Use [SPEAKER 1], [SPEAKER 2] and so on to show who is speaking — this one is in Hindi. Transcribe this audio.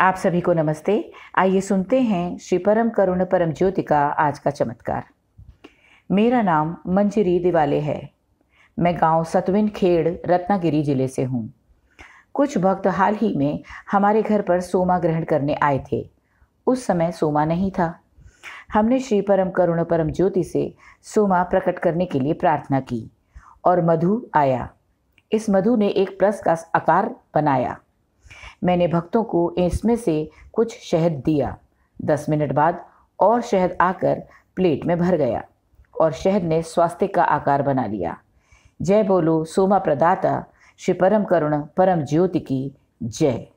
[SPEAKER 1] आप सभी को नमस्ते आइए सुनते हैं श्री परम करुण परम ज्योति का आज का चमत्कार मेरा नाम मंजरी दिवाले है मैं गांव सतविन खेड़ रत्नागिरी जिले से हूँ कुछ भक्त हाल ही में हमारे घर पर सोमा ग्रहण करने आए थे उस समय सोमा नहीं था हमने श्री परम करुण परम ज्योति से सोमा प्रकट करने के लिए प्रार्थना की और मधु आया इस मधु ने एक प्लस का आकार बनाया मैंने भक्तों को इसमें से कुछ शहद दिया दस मिनट बाद और शहद आकर प्लेट में भर गया और शहद ने स्वास्थ्य का आकार बना लिया जय बोलो सोमा प्रदाता श्री परम करुण परम ज्योति की जय